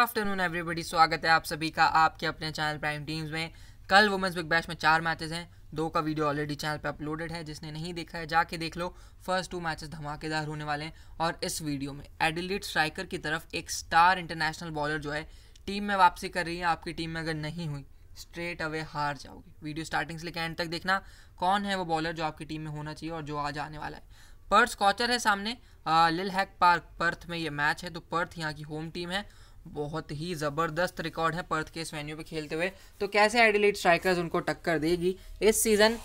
afternoon everybody स्वागत है आप सभी का आपके अपने चैनल प्राइम टीम्स में कल वुमेंस बिग बैश में चार मैचेस हैं दो का वीडियो ऑलरेडी चैनल पे अपलोडेड है जिसने नहीं देखा है जाके देख लो फर्स्ट टू मैचेस धमाकेदार होने वाले हैं और इस वीडियो में एडिलिट स्ट्राइकर की तरफ एक स्टार इंटरनेशनल बॉलर जो है टीम में वापसी कर रही है आपकी टीम में अगर नहीं हुई स्ट्रेट अवे हार जाओगे वीडियो स्टार्टिंग से लेकर एंड तक देखना कौन है वो बॉलर जो आपकी टीम में होना चाहिए और जो आज आने वाला है पर्थ स्कॉचर है सामने लिल हैक पार्क पर्थ में ये मैच है तो पर्थ यहाँ की होम टीम है बहुत ही ज़बरदस्त रिकॉर्ड है पर्थ के इस वेन्यू पे खेलते हुए तो कैसे एडिलेट स्ट्राइकर्स उनको टक्कर देगी इस सीज़न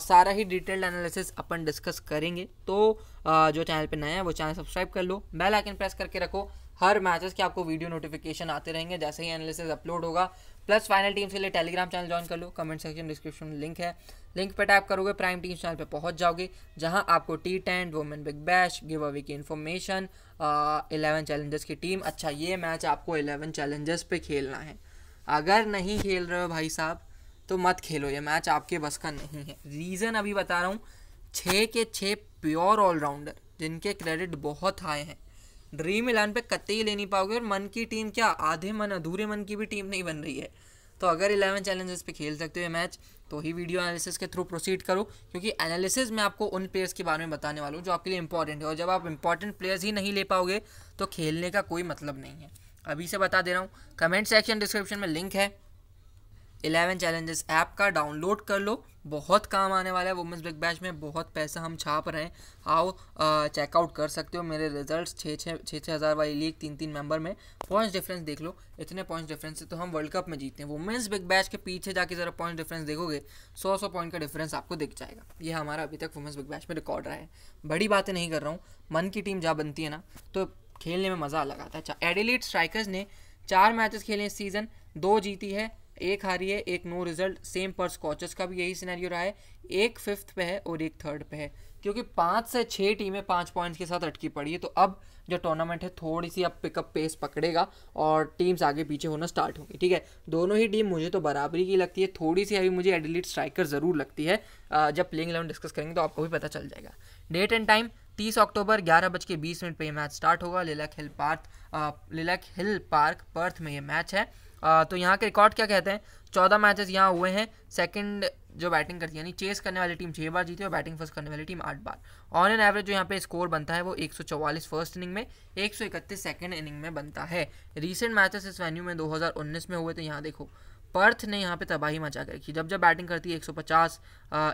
सारा ही डिटेल्ड एनालिसिस अपन डिस्कस करेंगे तो आ, जो चैनल पे नया है वो चैनल सब्सक्राइब कर लो बेल आइकन प्रेस करके रखो हर मैचेस के आपको वीडियो नोटिफिकेशन आते रहेंगे जैसे ही एनालिसिस अपलोड होगा प्लस फाइनल टीम्स के लिए टेलीग्राम चैनल ज्वाइन कर लो कमेंट सेक्शन डिस्क्रिप्शन में लिंक है लिंक पर टैप करोगे प्राइम टीम चैनल पर पहुंच जाओगे जहां आपको T ten women big bash giveaway की इन्फॉर्मेशन इलेवन चैलेंजर्स की टीम अच्छा ये मैच आपको इलेवन चैलेंजर्स पर खेलना है अगर नहीं खेल रहे हो भाई साहब तो मत खेलो ये मैच आपके बस का नहीं है रीज़न अभी बता रहा हूँ छः के छः प्योर ऑलराउंडर जिनके क्रेडिट बहुत हाई हैं ड्रीम इलेवन पे ही ले नहीं पाओगे और मन की टीम क्या आधे मन अधूरे मन की भी टीम नहीं बन रही है तो अगर इलेवन चैलेंजेस पे खेल सकते हो मैच तो ही वीडियो एनालिसिस के थ्रू प्रोसीड करो क्योंकि एनालिसिस में आपको उन प्लेयर्स के बारे में बताने वाला हूँ जो आपके लिए इंपॉर्टेंट है और जब आप इंपॉर्टेंट प्लेयर्स ही नहीं ले पाओगे तो खेलने का कोई मतलब नहीं है अभी से बता दे रहा हूँ कमेंट सेक्शन डिस्क्रिप्शन में लिंक है इलेवन चैलेंजेस ऐप का डाउनलोड कर लो बहुत काम आने वाला है वुमेंस बिग बैच में बहुत पैसा हम छाप रहे हैं आओ चेकआउट कर सकते हो मेरे रिजल्ट छः छः छः छः हज़ार वाली लीग तीन तीन मेंबर में पॉइंट्स डिफरेंस देख लो इतने पॉइंट्स डिफरेंस से तो हम वर्ल्ड कप में जीते हैं वुमेंस बिग बैच के पीछे जाके ज़रा पॉइंट डिफरेंस देखोगे सौ सौ पॉइंट का डिफरेंस आपको दिख जाएगा ये हमारा अभी तक वुमेंस बिग बैच में रिकॉर्ड रहा है बड़ी बातें नहीं कर रहा हूँ मन की टीम जहाँ बनती है ना तो खेलने में मज़ा अलग आता है एडिलीट अच्छा, स्ट्राइकर्स ने चार मैचेस खेले इस सीज़न दो जीती है एक हारी है एक नो रिजल्ट सेम पर स्कॉचेस का भी यही सिनेरियो रहा है एक फिफ्थ पे है और एक थर्ड पे है क्योंकि पाँच से छः टीमें पाँच पॉइंट्स के साथ अटकी पड़ी है तो अब जो टूर्नामेंट है थोड़ी सी अब पिकअप पेस पकड़ेगा और टीम्स आगे पीछे होना स्टार्ट होंगी ठीक है दोनों ही टीम मुझे तो बराबरी की लगती है थोड़ी सी अभी मुझे एडिलीट स्ट्राइकर ज़रूर लगती है जब प्लेइंग इलेवन डिस्कस करेंगे तो आपको भी पता चल जाएगा डेट एंड टाइम तीस अक्टूबर ग्यारह बज के बीस मिनट पर यह मैच स्टार्ट होगा Lilac Hill Park Lilac Hill Park Perth में यह मैच है आ, तो यहाँ के रिकॉर्ड क्या कहते हैं चौदह मैचेस यहाँ हुए हैं सेकंड जो बैटिंग करती है यानी चेस करने वाली टीम छः बार जीती है और बैटिंग फर्स्ट करने वाली टीम आठ बार ऑन एन एवरेज जो यहाँ पे स्कोर बनता है वो 144 फर्स्ट इनिंग में 131 सेकंड इनिंग में बनता है रीसेंट मैचेस इस वेन्यू में 2019 में हुए तो यहाँ देखो पर्थ ने यहाँ पे तबाही मचा कर रखी जब जब बैटिंग करती है 150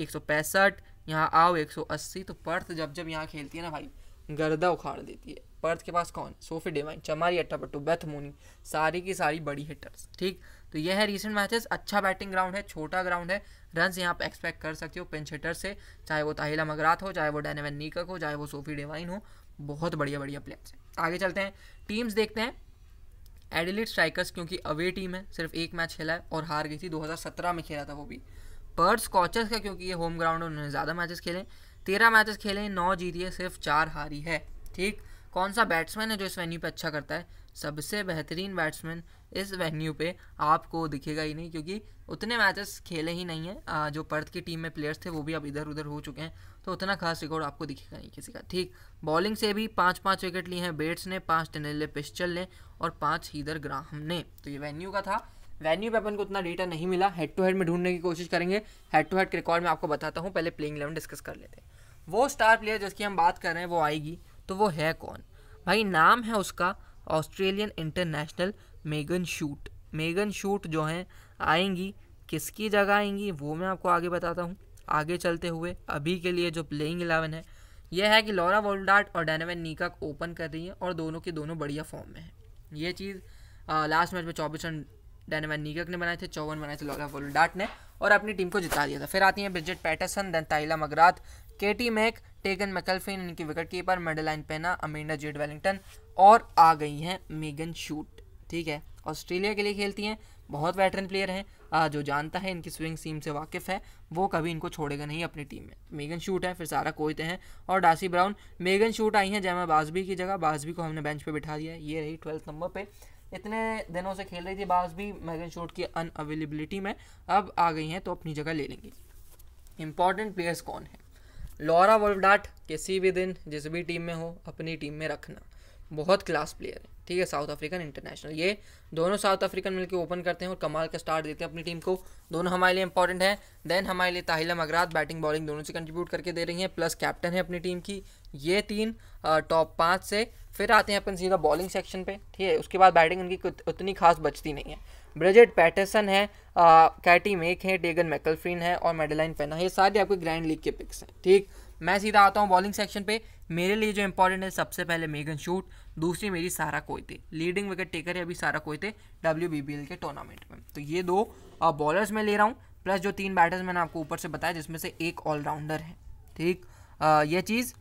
165 यहाँ आओ एक तो पर्थ जब जब यहाँ खेलती है ना भाई गर्दा उखाड़ देती है पर्थ के पास कौन Sophie Devine Chamari Athapaththu Beth Mooney सारी की सारी बड़ी हिटर्स ठीक तो यह है रिसेंट मैचेस अच्छा बैटिंग ग्राउंड है छोटा ग्राउंड है रन यहाँ आप एक्सपेक्ट कर सकते हो पिंच हिटर से चाहे वो ताहिला मगरात हो चाहे वो डेनेवन नीकक हो चाहे वो सोफी डेवाइन हो बहुत बढ़िया बढ़िया प्लेयर्स हैं आगे चलते हैं टीम्स देखते हैं एडिलिट स्ट्राइकर्स क्योंकि अवे टीम है सिर्फ एक मैच खेला है और हार गई थी 2017 में खेला था वो भी पर्थ स्कॉचर्स का क्योंकि ये होम ग्राउंड है उन्होंने ज़्यादा मैचेस खेले तेरह मैचेस खेले नौ जीती है सिर्फ चार हारी है ठीक कौन सा बैट्समैन है जो इस वेन्यू पे अच्छा करता है सबसे बेहतरीन बैट्समैन इस वेन्यू पे आपको दिखेगा ही नहीं क्योंकि उतने मैचेस खेले ही नहीं हैं जो पर्थ की टीम में प्लेयर्स थे वो भी अब इधर उधर हो चुके हैं तो उतना खास रिकॉर्ड आपको दिखेगा नहीं किसी का ठीक बॉलिंग से भी पाँच पाँच विकेट लिए हैं बेट्स ने पाँच टेनेले पिस्टल ने और पाँच हीदर ग्राहम ने तो ये वेन्यू का था वेन्यू पे अपन को उतना डेटा नहीं मिला हेड टू हेड में ढूंढने की कोशिश करेंगे हेड टू हेड के रिकॉर्ड में आपको बताता हूँ पहले प्लेइंग इलेवन डिस्कस कर लेते हैं वो स्टार प्लेयर जिसकी हम बात कर रहे हैं वो आएगी तो वो है कौन भाई नाम है उसका Australian international Megan Schutt Megan Schutt जो हैं आएंगी किसकी जगह आएंगी वो मैं आपको आगे बताता हूँ आगे चलते हुए अभी के लिए जो प्लेइंग इलेवन है यह है कि लॉरा वोल्डार्ट और डेनेवन नीका ओपन कर रही हैं और दोनों के दोनों बढ़िया फॉर्म में हैं ये चीज़ लास्ट मैच में चौबीस रन डैनमैन नीगक ने बनाए थे चौवन बनाए थे लॉला वोलडाट ने और अपनी टीम को जिता दिया था फिर आती हैं Bridget Patterson then Tahlia McGrath Katie Mack Tegan मैकल्फिन इनकी wicket keeper Madeline Penna Amanda Jade Wellington और आ गई हैं मेगन शूट ठीक है ऑस्ट्रेलिया के लिए खेलती हैं बहुत वेटरन प्लेयर हैं जो जानता है इनकी स्विंग सीम से वाकिफ़ है वो कभी इनको छोड़ेगा नहीं अपनी टीम में मेगन शूट है फिर सारा कोयते हैं और डासी ब्राउन मेगन शूट आई हैं जैमा बाजबी की जगह बाजबी को हमने बेंच पे बिठा दिया ये रही ट्वेल्थ नंबर पर इतने दिनों से खेल रही थी बाज भी मैगन शोट की अन अवेलेबिलिटी में अब आ गई हैं तो अपनी जगह ले लेंगी इंपॉर्टेंट प्लेयर्स कौन है लॉरा वर्वडाट किसी भी दिन जिस भी टीम में हो अपनी टीम में रखना बहुत क्लास प्लेयर है ठीक है साउथ अफ्रीकन इंटरनेशनल ये दोनों साउथ अफ्रीकन मिलकर ओपन करते हैं और कमाल का स्टार्ट देते हैं अपनी टीम को दोनों हमारे लिए इंपॉर्टेंट है देन हमारे लिए ताहिला मगरात बैटिंग बॉलिंग दोनों से कंट्रीब्यूट करके दे रही हैं प्लस कैप्टन है अपनी टीम की ये तीन टॉप पाँच से फिर आते हैं अपन सीधा बॉलिंग सेक्शन पे ठीक है उसके बाद बैटिंग उनकी उतनी खास बचती नहीं है ब्रजेट पैटरसन है कैटी मेक है डेगन मैकलफ्रीन है और मेडलाइन पेना ये सारे आपके ग्रैंड लीग के पिक्स हैं ठीक मैं सीधा आता हूँ बॉलिंग सेक्शन पे मेरे लिए जो इंपॉर्टेंट है सबसे पहले मेगन शूट दूसरी मेरी सारा कोयते लीडिंग विकेट टेकर है अभी सारा कोयते डब्ल्यू के टूर्नामेंट में तो ये दो बॉलर्स मैं ले रहा हूँ प्लस जो तीन बैटर्स मैंने आपको ऊपर से बताया जिसमें से एक ऑलराउंडर है ठीक यह चीज़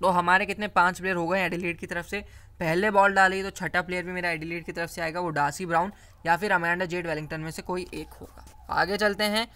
तो हमारे कितने पांच प्लेयर हो गए एडिलेड की तरफ से पहले बॉल डाली तो छठा प्लेयर भी मेरा एडिलेड की तरफ से आएगा वो डासी ब्राउन या फिर अमेंडा जेड वेलिंगटन में से कोई एक होगा आगे चलते हैं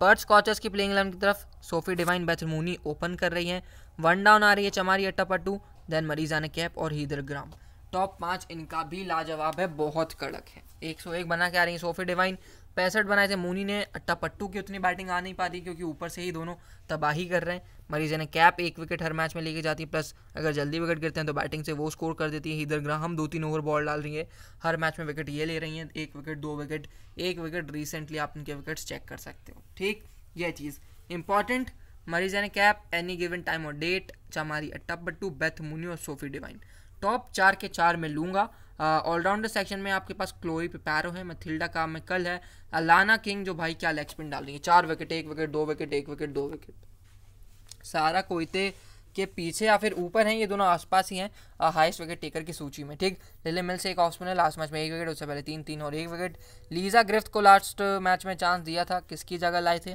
पर्च कॉचर्स की प्लेइंग इलेवन की तरफ सोफी डिवाइन बैथरमूनी ओपन कर रही हैं वन डाउन आ रही है चमारी अट्टापट्टू देन मरीजा ने कैप और हीदर ग्राम टॉप पाँच इनका भी लाजवाब है बहुत कड़क है एक सौ एक बना के आ रही है सोफी डिवाइन पैंसठ बनाए थे मोनी ने पट्टू की उतनी बैटिंग आ नहीं पाती क्योंकि ऊपर से ही दोनों तबाही कर रहे हैं मरीजा ने कैप एक विकेट हर मैच में लेके जाती है प्लस अगर जल्दी विकेट गिरते हैं तो बैटिंग से वो स्कोर कर देती है इधर ग्राहम दो तीन ओवर बॉल डाल रही है हर मैच में विकेट ये ले रही हैं एक विकेट दो विकेट एक विकेट रिसेंटली आप उनके विकेट्स चेक कर सकते हो ठीक ये चीज़ important Marizanne Kapp any given time और date Chamari Athapaththu Beth Mooney और सोफी डिवाइन टॉप चार के चार में लूँगा ऑलराउंडर सेक्शन में आपके पास क्लोई पिपैरो है मथिल्डा काम में कल है अलाना किंग जो भाई क्या लेग स्पिन डाल रही है चार विकेट एक विकेट दो विकेट एक विकेट दो विकेट सारा कोयते के पीछे या फिर ऊपर हैं ये दोनों आसपास ही हैं हाइस्ट विकेट टेकर की सूची में ठीक लिले मिल से एक ऑफ स्पिनर लास्ट मैच में एक विकेट उससे पहले तीन तीन और एक विकेट लीजा ग्रिफ्थ को लास्ट मैच में चांस दिया था किसकी जगह लाए थे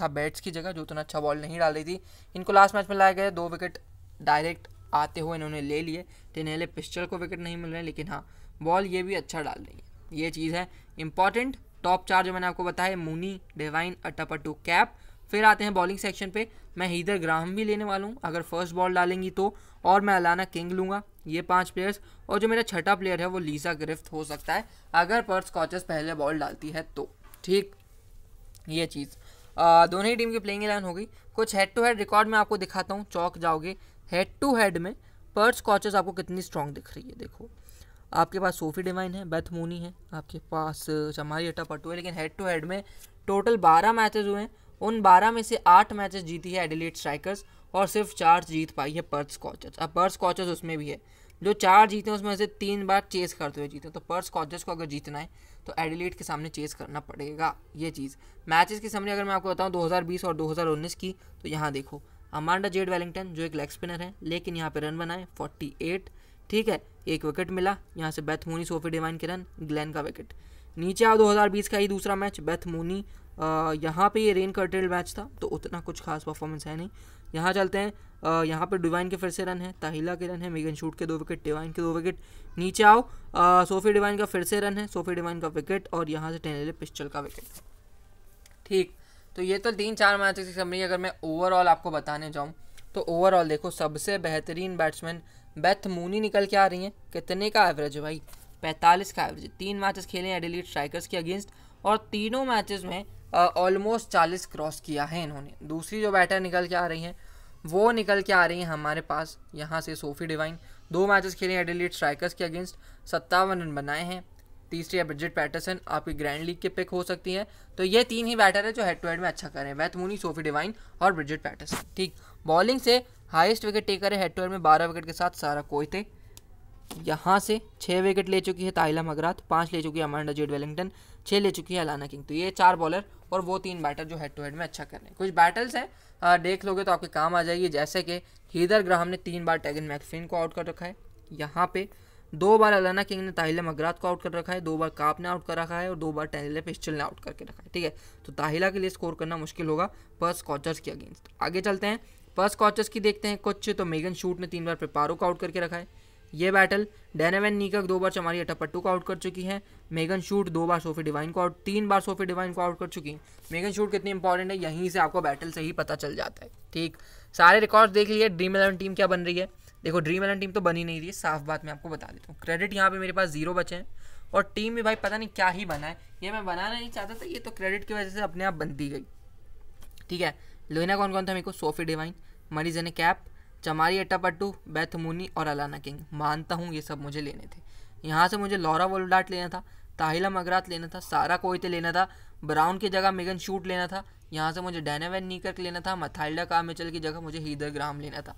था बैट्स की जगह जो उतना अच्छा बॉल नहीं डाल रही थी इनको लास्ट मैच में लाया गया दो विकेट डायरेक्ट आते हुए इन्होंने ले लिए टिनहेले पिस्टल को विकेट नहीं मिल रहे लेकिन हाँ बॉल ये भी अच्छा डाल रही है ये चीज़ है इंपॉर्टेंट टॉप चार जो मैंने आपको बताया मूनी डिवाइन अट्टापटू कैप फिर आते हैं बॉलिंग सेक्शन पे मैं हीदर ग्राहम भी लेने वाला हूँ अगर फर्स्ट बॉल डालेंगी तो और मैं अलाना किंग लूँगा ये पांच प्लेयर्स और जो मेरा छठा प्लेयर है वो लीसा गिरफ्त हो सकता है अगर पर्स कॉचेस पहले बॉल डालती है तो ठीक ये चीज़ दोनों ही टीम की प्लेइंग एलान हो गई कुछ हेड टू हेड रिकॉर्ड मैं आपको दिखाता हूँ चौक जाओगे हेड टू हेड में पर्च कॉचेस आपको कितनी स्ट्रांग दिख रही है देखो आपके पास सोफी डिवाइन है मोनी है आपके पास चमारी अट्टा पटू है लेकिन हेड टू हेड में टोटल बारह मैचेज हुए हैं उन बारह में से आठ मैचेस जीती है एडिलेट स्ट्राइकर्स और सिर्फ चार जीत पाई है पर्थ स्कॉचर्स अब पर्स स्कॉचर्स उसमें भी है जो चार जीते हैं उसमें से तीन बार चेस करते हुए जीते तो पर्स स्कॉचर्स को अगर जीतना है तो एडिलेट के सामने चेस करना पड़ेगा ये चीज़ मैचेस के सामने अगर मैं आपको बताऊँ 2020 और 2019 की तो यहाँ देखो अमांडा जेड वेलिंगटन जो एक लेग स्पिनर है लेकिन यहाँ पे रन बनाए 48 ठीक है एक विकेट मिला यहाँ से बैथ मोनी सोफी डिवाइन के रन ग्लैन का विकेट नीचे आओ 2020 का ही दूसरा मैच बैथ मोनी यहाँ पे ये रेन कर्टेड मैच था तो उतना कुछ खास परफॉर्मेंस है नहीं यहाँ चलते हैं यहाँ पे डिवाइन के फिर से रन है ताहिला के रन है मेगन शूट के दो विकेट डिवाइन के दो विकेट नीचे आओ सोफी डिवाइन का फिर से रन है सोफी डिवाइन का विकेट और यहाँ से टेनले पिस्टल का विकेट ठीक तो ये तो तीन चार मैचेस की समरी अगर मैं ओवरऑल आपको बताने जाऊँ तो ओवरऑल देखो सबसे बेहतरीन बैट्समैन बेथ मूनी निकल के आ रही हैं कितने का एवरेज है भाई पैंतालीस का एवरेज तीन मैचेस खेले हैं एडिलीट स्ट्राइकर्स के अगेंस्ट और तीनों मैचेस में ऑलमोस्ट चालीस क्रॉस किया है इन्होंने दूसरी जो बैटर निकल के आ रही हैं वो निकल के आ रही हैं हमारे पास यहाँ से सोफी डिवाइन दो मैचेस खेले हैं एडिलीट स्ट्राइकर्स के अगेंस्ट सत्तावन रन बनाए हैं तीसरी है ब्रिजिट पैटरसन आपकी ग्रैंड लीग के पिक हो सकती हैं तो ये तीन ही बैटर है जो हेड टू हेड में अच्छा करें वैथ मूनी सोफी डिवाइन और ब्रिजिट पैटरसन ठीक बॉलिंग से हाइस्ट विकेट टेकर है हेड टू हेड में बारह विकेट के साथ सारा कोयते यहाँ से छः विकेट ले चुकी है ताइला मगरात पाँच ले चुकी है अमांडा जेड वेलिंगटन छः ले चुकी है अलाना किंग तो ये चार बॉलर और वो तीन बैटर जो हेड टू हेड में अच्छा कर रहे हैं कुछ बैटल्स हैं देख लोगे तो आपके काम आ जाएगी जैसे कि हीदर ग्राहम ने तीन बार टैगन मैकफिन को आउट कर रखा है यहाँ पे दो बार अलाना किंग ने ताहिला मगरात को आउट कर रखा है दो बार काप ने आउट कर रखा है और दो बार टहले पिस्टल ने आउट करके रखा है ठीक है तो ताहिला के लिए स्कोर करना मुश्किल होगा पर्स कॉचर्स के अगेंस्ट आगे चलते हैं पर्स कॉचर्स की देखते हैं कुछ तो मेगन शूट ने तीन बार पेपारो को आउट करके रखा है ये बैटल डेनावेन नीकक दो बार चमारी अटपट्टू को आउट कर चुकी है मेगन शूट दो बार सोफी डिवाइन को आउट तीन बार सोफी डिवाइन को आउट कर चुकी है मेगन शूट कितनी इंपॉर्टेंट है यहीं से आपको बैटल से ही पता चल जाता है ठीक सारे रिकॉर्ड्स देख लिए ड्रीम इलेवन टीम क्या बन रही है देखो ड्रीम एलेवन टीम तो बनी नहीं रही साफ बात मैं आपको बता देता हूँ क्रेडिट यहाँ पे मेरे पास जीरो बचे हैं और टीम भी भाई पता नहीं क्या ही बना है ये मैं बनाना नहीं चाहता था ये तो क्रेडिट की वजह से अपने आप बन दी गई ठीक है लोहिना कौन कौन था मेरे को Sophie Devine Marizanne Kapp Chamari Athapaththu Mooney और अलाना किंग मानता हूँ ये सब मुझे लेने थे यहाँ से मुझे लॉरा वोलडाट लेना था ताहिला मगरात लेना था सारा कोयते लेना था ब्राउन की जगह मेगन शूट लेना था यहाँ से मुझे डैनावैन नीकर लेना था मथाइल्डा कामिचल की जगह मुझे हीदर ग्राम लेना था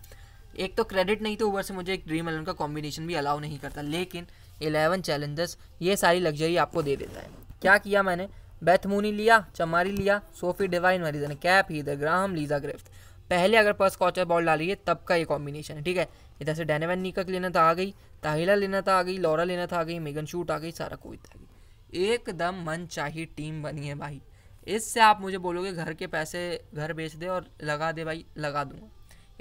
एक तो क्रेडिट नहीं तो ऊपर से मुझे एक ड्रीम इलेवन का कॉम्बिनेशन भी अलाउ नहीं करता लेकिन एलेवन चैलेंजर्स ये सारी लग्जरी आपको दे देता है क्या किया मैंने बैथमूनी लिया चमारी लिया Sophie Devine Marizanne Kapp Heather Graham Lisa Griffith पहले अगर पर्स कॉचर बॉल डाली है तब का ये कॉम्बिनेशन है ठीक है इधर से डेनेवन निकक लेना था आ गई ताहिला लेना था आ गई लॉरा लेना था आ गई मेगन शूट आ गई सारा कोई था एकदम मन चाहिए टीम बनी है भाई इससे आप मुझे बोलोगे घर के पैसे घर बेच दे और लगा दे भाई लगा दूंगा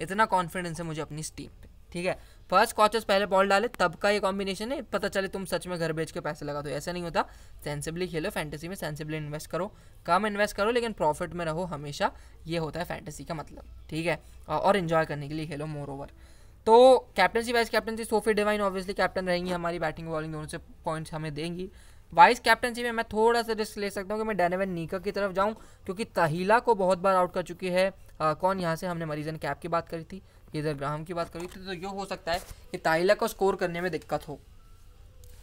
इतना कॉन्फिडेंस है मुझे अपनी इस टीम पे ठीक है फर्स्ट कॉचेस पहले बॉल डाले तब का ये कॉम्बिनेशन है पता चले तुम सच में घर बेच के पैसे लगा दो ऐसा नहीं होता सेंसिबली खेलो फैंटेसी में सेंसिबली इन्वेस्ट करो कम इन्वेस्ट करो लेकिन प्रॉफिट में रहो हमेशा ये होता है फैंटेसी का मतलब ठीक है और इन्जॉय करने के लिए खेलो मोर ओवर तो captaincy vice captaincy Sophie Devine obviously captain रहेंगी हमारी बैटिंग बॉलिंग दोनों से पॉइंट्स हमें देंगी वाइस कैप्टनसी में मैं थोड़ा सा रिस्क ले सकता हूँ कि मैं डेनेवन नीका की तरफ जाऊँ क्योंकि तहिला को बहुत बार आउट कर चुकी है आ, कौन यहाँ से हमने मरीजन कैप की बात करी थी इधर ग्राहम की बात करी थी तो ये हो सकता है कि ताइला को स्कोर करने में दिक्कत हो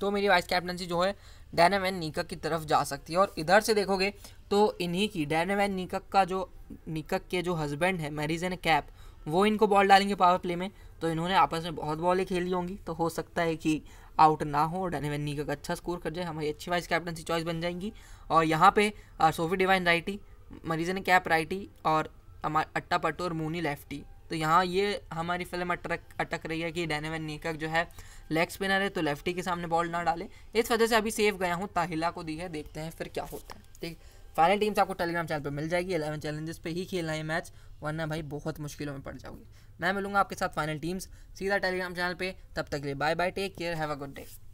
तो मेरी वाइस कैप्टनसी जो है डैनम एंड निकक की तरफ जा सकती है और इधर से देखोगे तो इन्हीं की डैनम एंड निकक का जो निकक के जो हस्बैंड है मैरिजन कैप वो इनको बॉल डालेंगे पावर प्ले में तो इन्होंने आपस में बहुत बॉलें खेली होंगी तो हो सकता है कि आउट ना हो डैनम एंड निकक अच्छा स्कोर कर जाए हमारी अच्छी वाइस कैप्टनसी चॉइस बन जाएंगी और यहाँ पे Sophie Devine righty Marizanne Kapp righty और अट्टा पट्टू और मूनी लेफ्टी तो यहाँ ये हमारी फिल्म अटक अटक रही है कि डेनेवन नीकक जो है लेग स्पिनर है तो लेफ्टी के सामने बॉल ना डाले इस वजह से अभी सेव गया हूँ ताहिला को दी है देखते हैं फिर क्या होता है ठीक फाइनल टीम्स आपको टेलीग्राम चैनल पर मिल जाएगी एलेवन चैलेंजेस पे ही खेलना है मैच वरना भाई बहुत मुश्किलों में पड़ जाओगे मैं मिलूंगा आपके साथ फाइनल टीम्स सीधा टेलीग्राम चैनल पर तब तक के लिए bye bye take care have a good day